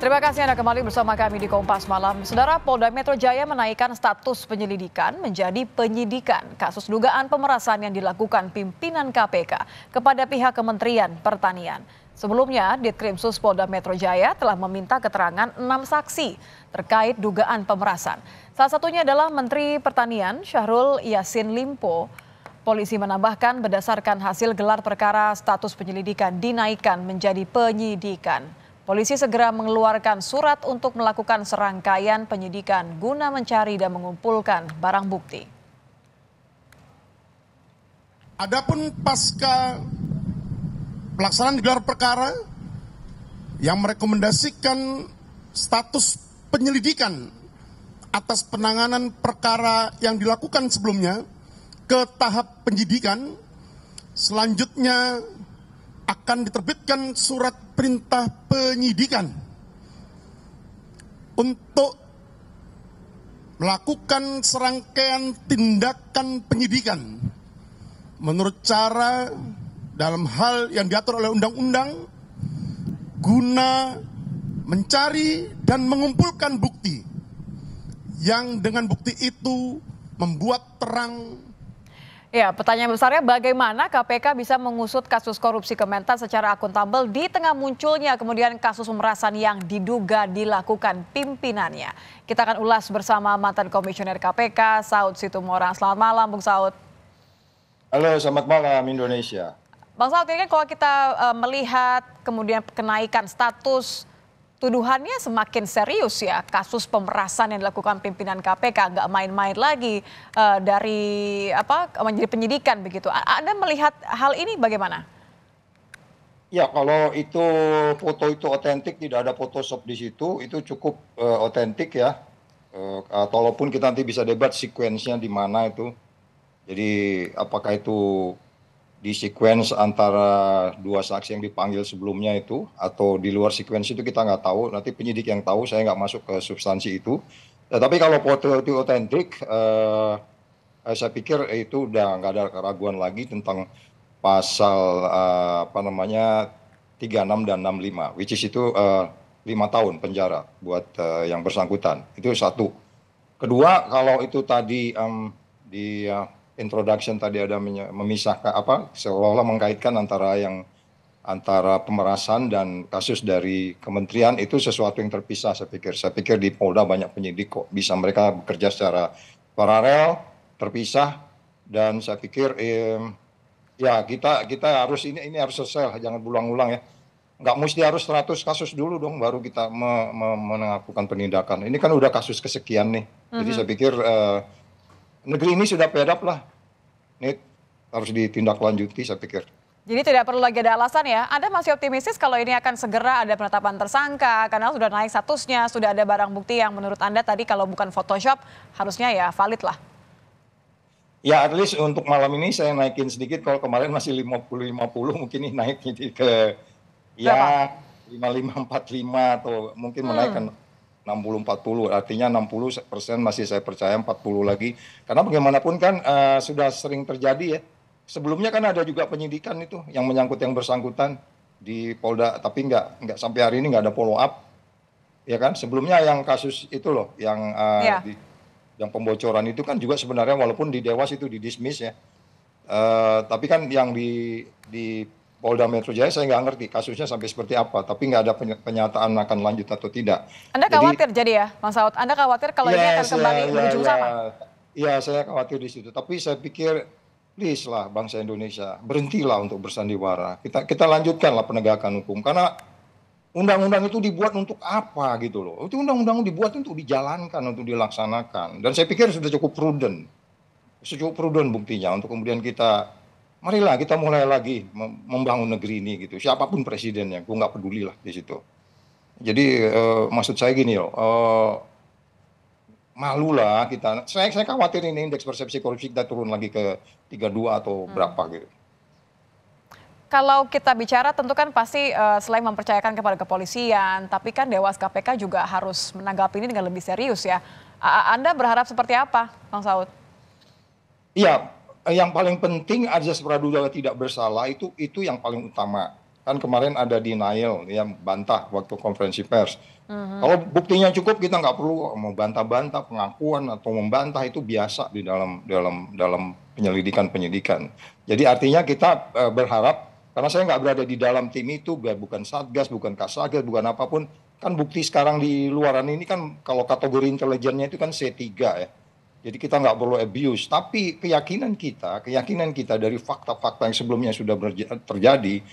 Terima kasih Anda kembali bersama kami di Kompas Malam. Saudara Polda Metro Jaya menaikkan status penyelidikan menjadi penyidikan kasus dugaan pemerasan yang dilakukan pimpinan KPK kepada pihak Kementerian Pertanian. Sebelumnya, Ditkrimsus Polda Metro Jaya telah meminta keterangan enam saksi terkait dugaan pemerasan. Salah satunya adalah Menteri Pertanian Syahrul Yasin Limpo. Polisi menambahkan berdasarkan hasil gelar perkara status penyelidikan dinaikkan menjadi penyidikan. Polisi segera mengeluarkan surat untuk melakukan serangkaian penyidikan guna mencari dan mengumpulkan barang bukti. Adapun pasca pelaksanaan gelar perkara yang merekomendasikan status penyelidikan atas penanganan perkara yang dilakukan sebelumnya ke tahap penyidikan, selanjutnya akan diterbitkan surat perintah penyidikan untuk melakukan serangkaian tindakan penyidikan menurut cara dalam hal yang diatur oleh undang-undang guna mencari dan mengumpulkan bukti yang dengan bukti itu membuat terang Ya, pertanyaan besarnya bagaimana KPK bisa mengusut kasus korupsi Kementan secara akuntabel di tengah munculnya kemudian kasus pemerasan yang diduga dilakukan pimpinannya. Kita akan ulas bersama mantan komisioner KPK Saud Situmorang. Selamat malam Bung Saud. Halo, selamat malam Indonesia. Bang Saud, ini kan kalau kita eh, melihat kemudian kenaikan status tuduhannya semakin serius ya kasus pemerasan yang dilakukan pimpinan KPK nggak main-main lagi uh, dari apa menjadi penyidikan begitu. Anda melihat hal ini bagaimana? Ya kalau itu foto itu otentik tidak ada Photoshop di situ itu cukup eh, otentik uh, ya. Uh, ataupun kita nanti bisa debat sekuensinya di mana itu. Jadi apakah itu di sequence antara dua saksi yang dipanggil sebelumnya itu atau di luar sequence itu kita nggak tahu nanti penyidik yang tahu saya nggak masuk ke substansi itu tetapi kalau foto itu otentik eh, eh saya pikir itu udah nggak ada keraguan lagi tentang pasal eh, apa namanya 36 dan 65 which is itu eh, lima eh, tahun penjara buat eh, yang bersangkutan itu satu kedua kalau itu tadi eh, di eh, introduction tadi ada memisahkan apa seolah-olah mengkaitkan antara yang antara pemerasan dan kasus dari kementerian itu sesuatu yang terpisah saya pikir. Saya pikir di Polda banyak penyidik kok bisa mereka bekerja secara paralel, terpisah dan saya pikir eh, ya kita kita harus ini ini harus selesai lah, jangan ulang-ulang ya. Nggak mesti harus 100 kasus dulu dong baru kita me, me, melakukan penindakan. Ini kan udah kasus kesekian nih. Jadi mhm. saya pikir eh, negeri ini sudah pedap lah. Ini harus ditindaklanjuti saya pikir. Jadi tidak perlu lagi ada alasan ya. Anda masih optimistis kalau ini akan segera ada penetapan tersangka karena sudah naik statusnya, sudah ada barang bukti yang menurut Anda tadi kalau bukan Photoshop harusnya ya valid lah. Ya at least untuk malam ini saya naikin sedikit kalau kemarin masih 50-50 mungkin ini naik jadi ke ya, Berapa? ya lima atau mungkin hmm. menaikkan 60 40 artinya 60 persen masih saya percaya 40 lagi karena bagaimanapun kan uh, sudah sering terjadi ya sebelumnya kan ada juga penyidikan itu yang menyangkut yang bersangkutan di Polda tapi nggak nggak sampai hari ini nggak ada follow up ya kan sebelumnya yang kasus itu loh yang uh, eh, yeah. di, yang pembocoran itu kan juga sebenarnya walaupun di Dewas itu didismiss ya uh, tapi kan yang di di Polda Metro Jaya saya nggak ngerti kasusnya sampai seperti apa, tapi nggak ada penyataan akan lanjut atau tidak. Anda khawatir jadi, ya, Mas Saud? Anda khawatir kalau yes, ini akan kembali yeah, berujung yeah, sama? Iya, yeah, saya khawatir di situ. Tapi saya pikir, please lah bangsa Indonesia, berhentilah untuk bersandiwara. Kita kita lanjutkanlah penegakan hukum karena undang-undang itu dibuat untuk apa gitu loh. Itu undang-undang dibuat untuk dijalankan, untuk dilaksanakan. Dan saya pikir sudah cukup prudent. Sudah cukup prudent buktinya untuk kemudian kita marilah kita mulai lagi membangun negeri ini gitu. Siapapun presidennya, gue nggak peduli lah di situ. Jadi uh, maksud saya gini loh, uh, eh, malu lah kita. Saya, saya khawatir ini indeks persepsi korupsi kita turun lagi ke 32 atau hmm. berapa gitu. Kalau kita bicara tentu kan pasti uh, selain mempercayakan kepada kepolisian, tapi kan Dewas KPK juga harus menanggapi ini dengan lebih serius ya. A Anda berharap seperti apa, Bang Saud? Iya, Eh, yang paling penting Azas Praduga tidak bersalah itu itu yang paling utama. Kan kemarin ada denial yang bantah waktu konferensi pers. Uh-huh. Kalau buktinya cukup kita nggak perlu mau bantah-bantah pengakuan atau membantah itu biasa di dalam dalam dalam penyelidikan-penyidikan. Jadi artinya kita e, berharap karena saya nggak berada di dalam tim itu bukan satgas bukan kasagas bukan apapun kan bukti sekarang di luaran ini kan kalau kategori intelijennya itu kan C3 ya jadi kita nggak perlu abuse. Tapi keyakinan kita, keyakinan kita dari fakta-fakta yang sebelumnya sudah terjadi,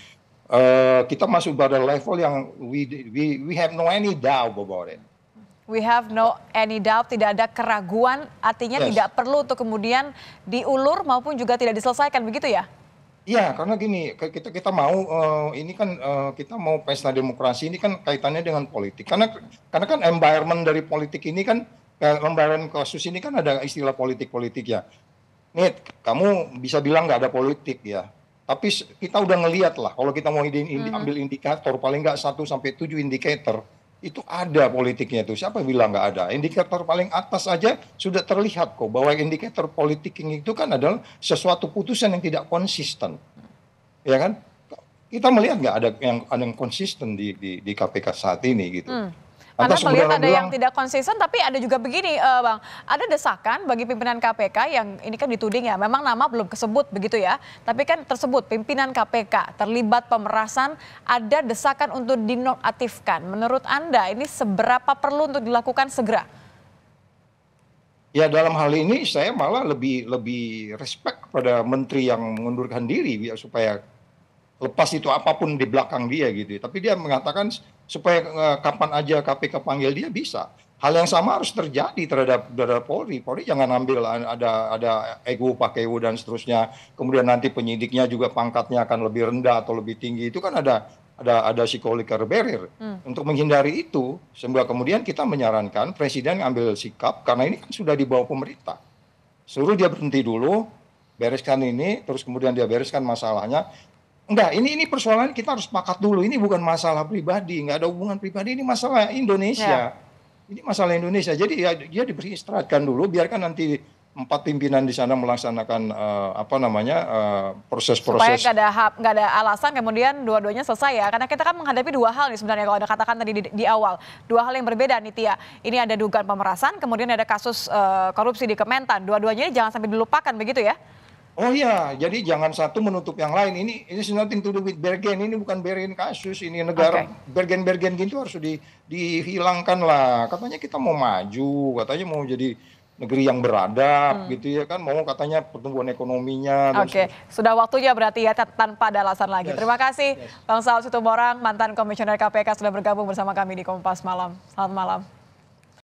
uh, kita masuk pada level yang we, we, we have no any doubt about it. We have no any doubt, tidak ada keraguan, artinya yes. tidak perlu untuk kemudian diulur maupun juga tidak diselesaikan, begitu ya? Iya, karena gini, kita kita mau uh, ini kan uh, kita mau pesta demokrasi ini kan kaitannya dengan politik. Karena karena kan environment dari politik ini kan Eh, lembaran kasus ini kan ada istilah politik-politik ya. Nit, kamu bisa bilang nggak ada politik ya. Tapi kita udah ngeliat lah, kalau kita mau indi, indi, mm-hmm. ambil indikator, paling nggak satu sampai tujuh indikator, itu ada politiknya itu. Siapa bilang nggak ada? Indikator paling atas aja sudah terlihat kok, bahwa indikator politik itu kan adalah sesuatu putusan yang tidak konsisten. Ya kan? Kita melihat nggak ada yang, yang konsisten di, di, di KPK saat ini gitu. Hmm. Anda Atas melihat ada bilang, yang tidak konsisten, tapi ada juga begini, uh, Bang. Ada desakan bagi pimpinan KPK yang ini kan dituding ya, memang nama belum kesebut begitu ya. Tapi kan tersebut pimpinan KPK terlibat pemerasan, ada desakan untuk dinonaktifkan. Menurut Anda ini seberapa perlu untuk dilakukan segera? Ya dalam hal ini saya malah lebih lebih respect pada menteri yang mengundurkan diri ya, supaya lepas itu apapun di belakang dia gitu. Tapi dia mengatakan supaya eh, kapan aja KPK panggil dia bisa. Hal yang sama harus terjadi terhadap, terhadap Polri. Polri jangan ambil ada ada ego pakai ego dan seterusnya. Kemudian nanti penyidiknya juga pangkatnya akan lebih rendah atau lebih tinggi. Itu kan ada ada ada psikological barrier. Hmm. Untuk menghindari itu, sehingga kemudian kita menyarankan presiden ambil sikap karena ini kan sudah di bawah pemerintah. Suruh dia berhenti dulu, bereskan ini, terus kemudian dia bereskan masalahnya. Enggak, ini ini persoalan kita harus sepakat dulu. Ini bukan masalah pribadi, enggak ada hubungan pribadi. Ini masalah Indonesia. ya. Ini masalah Indonesia. Jadi ya dia diberi istirahatkan dulu, biarkan nanti empat pimpinan di sana melaksanakan uh, apa namanya eh, proses-proses. Uh, Supaya nggak ada nggak ada alasan kemudian dua-duanya selesai ya, karena kita kan menghadapi dua hal nih sebenarnya kalau ada katakan tadi di, di awal dua hal yang berbeda nih Tia. Ini ada dugaan pemerasan, kemudian ada kasus uh, korupsi di Kementan. Dua-duanya ini jangan sampai dilupakan begitu ya? Oh iya, jadi jangan satu menutup yang lain. Ini ini nothing to do with Bergen. Ini bukan Bergen kasus. Ini negara okay. Bergen-Bergen gitu harus di, dihilangkan lah. Katanya kita mau maju, katanya mau jadi negeri yang beradab hmm. gitu ya kan mau katanya pertumbuhan ekonominya Oke, okay. sudah waktunya berarti ya tanpa ada alasan lagi. Yes. Terima kasih yes. Bang Saud Situmorang mantan komisioner KPK sudah bergabung bersama kami di Kompas Malam. Selamat malam.